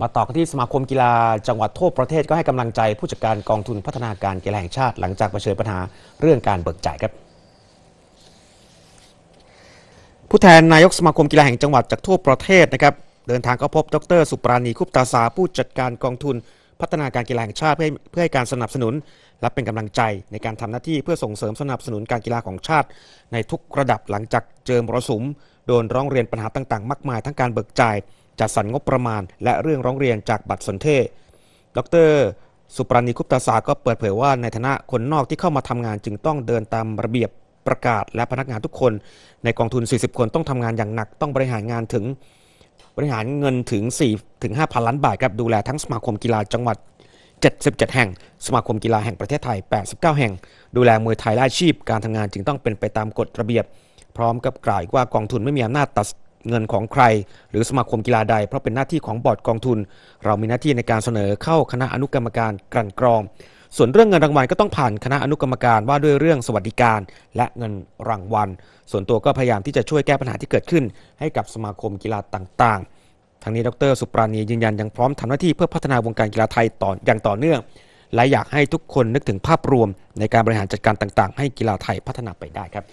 มาต่อกันที่สมาคมกีฬาจังหวัดทั่วประเทศก็ให้กำลังใจผู้จัดการกองทุนพัฒนาการกีฬาแห่งชาติหลังจากเผชิญปัญหาเรื่องการเบิกจ่ายครับผู้แทนนายกสมาคมกีฬาแห่งจังหวัดจากทั่วประเทศนะครับเดินทางก็พบดรสุปราณี คุปตาสาผู้จัดการกองทุนพัฒนาการกีฬาแห่งชาติเพื่อเพื่อให้การสนับสนุนและเป็นกำลังใจ ในการทำหน้าที่เพื่อส่งเสริมสนับสนุนการกีฬาของชาติ ในทุกระดับหลังจากเจอมรสุมโดนร้องเรียนปัญหาต่างๆมากมายทั้งการเบิกจ่ายจัดสรรงบประมาณ และเรื่องร้องเรียนจากบัตรสนเทศ ดร สุปรานีคุปตาสาก็เปิดเผยว่าในฐานะคนนอกที่เข้ามาทำงานจึงต้องเดินตามระเบียบประกาศและพนักงานทุกคน ในกองทุน 40 คนต้องทำงานอย่างหนักต้องบริหารงานถึงบริหารเงินถึง4ถึง5,000ล้านบาทครับดูแลทั้งสมาคมกีฬาจังหวัด 77 แห่ง สมาคมกีฬาแห่งประเทศไทย 89 แห่ง ดูแลมวยไทยและอาชีพการทำงาน จึงต้องเป็นไปตามกฎระเบียบ พร้อมกับกล่าวว่ากองทุนไม่มีอำนาจตัดเงินของใคร หรือสมาคมกีฬาใดเพราะเป็นหน้าที่ของบอร์ดกองทุน เรามีหน้าที่ในการเสนอเข้าคณะอนุกรรมการกลั่นกรองส่วนเรื่องเงินรางวัลก็ต้องผ่านคณะอนุกรรมการว่าด้วยเรื่องสวัสดิการและเงินรางวัลส่วนตัวก็พยายามที่จะช่วยแก้ปัญหาที่เกิดขึ้น ให้กับสมาคมกีฬาต่างๆทางนี้ดรสุปราณียืนยันยังพร้อมทำหน้าที่เพื่อพัฒนาวงการกีฬาไทยต่ออย่างต่อเนื่อง และอยากให้ทุกคนนึกถึงภาพรวมในการบริหารจัดการต่างๆ ให้กีฬาไทยพัฒนาไปได้ครับ